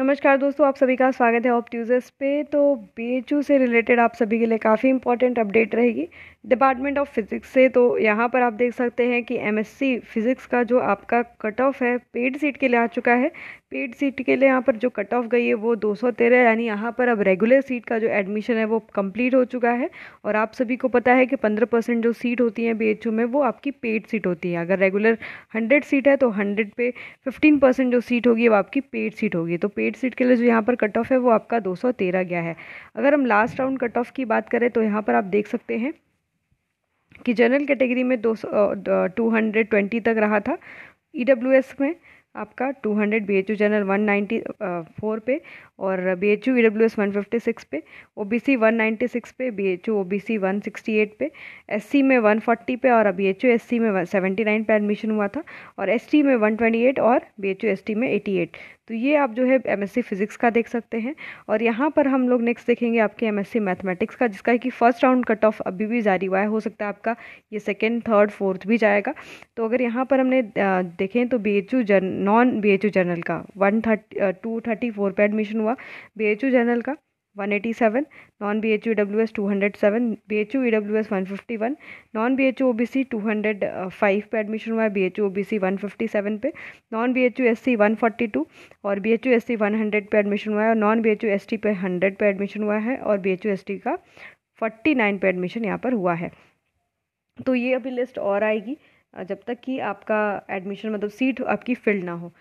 नमस्कार दोस्तों आप सभी का स्वागत है ऑप ट्यूजर्स पे तो बी से रिलेटेड आप सभी के लिए काफ़ी इंपॉर्टेंट अपडेट रहेगी डिपार्टमेंट ऑफ फिज़िक्स से तो यहाँ पर आप देख सकते हैं कि एमएससी फिज़िक्स का जो आपका कट ऑफ है पेड सीट के लिए आ चुका है पेड सीट के लिए यहाँ पर जो कट ऑफ गई है वो दो यानी यहाँ पर अब रेगुलर सीट का जो एडमिशन है वो कंप्लीट हो चुका है और आप सभी को पता है कि पंद्रह जो सीट होती है बी में वो आपकी पेड सीट होती है अगर रेगुलर हंड्रेड सीट है तो हंड्रेड पे फिफ्टीन जो सीट होगी वो आपकी पेड सीट होगी तो पेड एट सीट के लिए जो यहाँ पर कट ऑफ है वो आपका 213 गया है अगर हम लास्ट राउंड कट ऑफ की बात करें तो यहाँ पर आप देख सकते हैं कि जनरल कैटेगरी में दो टू हंड्रेड ट्वेंटी तक रहा था ई e में आपका 200 बी एच जनरल 194 पे और B H U E W S one fifty six पे O B C one ninety six पे B H U O B C one sixty eight पे एस सी में वन फोर्टी पे और B H U S C में seventy nine पे admission हुआ था और एस टी में वन ट्वेंटी एट और B H U S T में एटी एट तो ये आप जो है एम एस सी फिज़िक्स का देख सकते हैं और यहाँ पर हम लोग नेक्स्ट देखेंगे आपके एम एस सी मैथमेटिक्स का जिसका कि फर्स्ट राउंड कट ऑफ अभी भी जारी हुआ है हो सकता है आपका ये सेकेंड थर्ड फोर्थ भी जाएगा तो अगर यहाँ पर हमने देखें तो B H U non B H U general का one thirty two thirty four पर एडमिशन हुआ हुआ बी एच यू जनरल का 187 non B H U W S two hundred seven B H U E W S one fifty one non B H U O B C two hundred five पर admission हुआ है B H U O B C one fifty seven पे non B H U S C one forty two और B H U S C one hundred पर admission हुआ है और non B H U S T पे hundred पर admission हुआ है और B H U S T का फोर्टी नाइन पर एडमिशन यहाँ पर हुआ है तो ये अभी लिस्ट और आएगी जब तक कि आपका एडमिशन मतलब सीट आपकी फिल्ड ना हो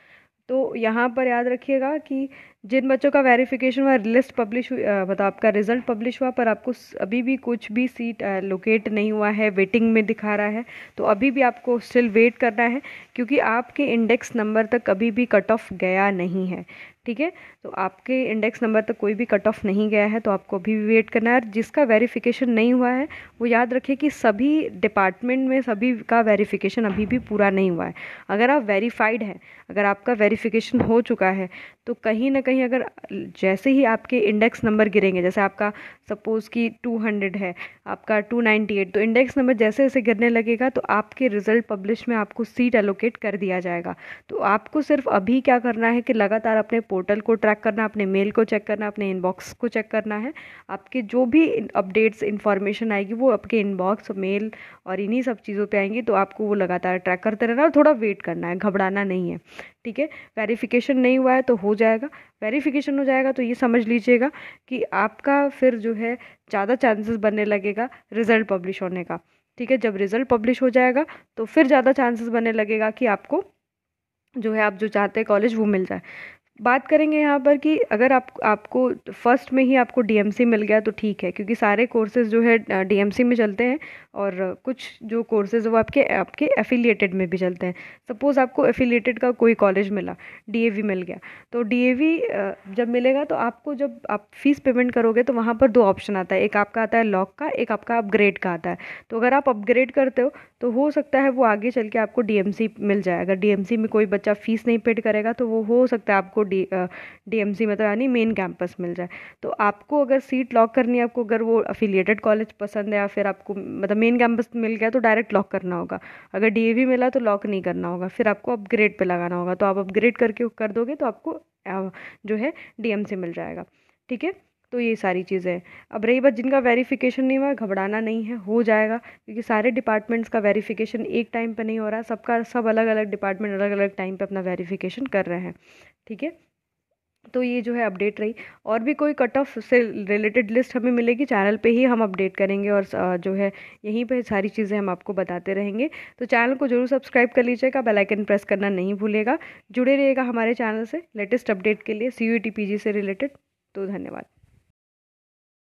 तो यहाँ पर याद रखिएगा कि जिन बच्चों का वेरिफिकेशन हुआ लिस्ट पब्लिश हुई मतलब आपका रिजल्ट पब्लिश हुआ पर आपको अभी भी कुछ भी सीट लोकेट नहीं हुआ है वेटिंग में दिखा रहा है तो अभी भी आपको स्टिल वेट करना है क्योंकि आपके इंडेक्स नंबर तक अभी भी कट ऑफ गया नहीं है ठीक है तो आपके इंडेक्स नंबर तक कोई भी कट ऑफ नहीं गया है तो आपको अभी भी वेट करना है जिसका वेरिफिकेशन नहीं हुआ है वो याद रखें कि सभी डिपार्टमेंट में सभी का वेरिफिकेशन अभी भी पूरा नहीं हुआ है अगर आप वेरीफाइड हैं अगर आपका वेरिफिकेशन हो चुका है तो कहीं ना कहीं अगर जैसे ही आपके इंडेक्स नंबर गिरेंगे जैसे आपका सपोज़ कि 200 है आपका 298 तो इंडेक्स नंबर जैसे जैसे गिरने लगेगा तो आपके रिजल्ट पब्लिश में आपको सीट एलोकेट कर दिया जाएगा तो आपको सिर्फ अभी क्या करना है कि लगातार अपने पोर्टल को ट्रैक करना अपने मेल को चेक करना अपने इनबॉक्स को चेक करना है आपके जो भी अपडेट्स इन्फॉर्मेशन आएगी वो आपके इनबॉक्स मेल और इन्हीं सब चीज़ों पे आएंगी तो आपको वो लगातार ट्रैक करते रहना और थोड़ा वेट करना है घबराना नहीं है ठीक है वेरीफिकेशन नहीं हुआ है तो हो जाएगा वेरीफिकेशन हो जाएगा तो ये समझ लीजिएगा कि आपका फिर जो है ज़्यादा चांसेस बनने लगेगा रिज़ल्ट पब्लिश होने का ठीक है जब रिज़ल्ट पब्लिश हो जाएगा तो फिर ज़्यादा चांसेस बनने लगेगा कि आपको जो है आप जो चाहते हैं कॉलेज वो मिल जाए बात करेंगे यहाँ पर कि अगर आप आपको फर्स्ट में ही आपको डीएमसी मिल गया तो ठीक है क्योंकि सारे कोर्सेज जो है डीएमसी में चलते हैं और कुछ जो कोर्सेज वो आपके आपके एफिलिएटेड में भी चलते हैं सपोज़ आपको एफिलिएटेड का कोई कॉलेज मिला डीएवी मिल गया तो डीएवी जब मिलेगा तो आपको जब आप फीस पेमेंट करोगे तो वहाँ पर दो ऑप्शन आता है एक आपका आता है लॉक का एक आपका अपग्रेड का आता है तो अगर आप अपग्रेड करते हो तो हो सकता है वो आगे चल के आपको डीएमसी मिल जाए अगर डीएमसी में कोई बच्चा फीस नहीं पेड करेगा तो वो हो सकता है आपको डी सी मतलब तो यानी मेन कैंपस मिल जाए तो आपको अगर सीट लॉक करनी है आपको अगर वो अफिलिएटेड कॉलेज पसंद है या फिर आपको मतलब मेन कैंपस मिल गया तो डायरेक्ट लॉक करना होगा अगर वी मिला तो लॉक नहीं करना होगा फिर आपको अपग्रेड पर लगाना होगा तो आप अपग्रेड करके कर दोगे तो आपको जो है डीएमसी मिल जाएगा ठीक है तो ये सारी चीज़ें अब रही बात जिनका वेरिफिकेशन नहीं हुआ घबराना नहीं है हो जाएगा क्योंकि सारे डिपार्टमेंट्स का वेरिफिकेशन एक टाइम पर नहीं हो रहा सबका सब अलग अलग डिपार्टमेंट अलग अलग टाइम पर अपना वेरिफिकेशन कर रहे हैं ठीक है तो ये जो है अपडेट रही और भी कोई कट ऑफ से रिलेटेड लिस्ट हमें मिलेगी चैनल पे ही हम अपडेट करेंगे और जो है यहीं पे सारी चीज़ें हम आपको बताते रहेंगे तो चैनल को जरूर सब्सक्राइब कर लीजिएगा बेल आइकन प्रेस करना नहीं भूलेगा जुड़े रहिएगा हमारे चैनल से लेटेस्ट अपडेट के लिए सी यू से रिलेटेड तो धन्यवाद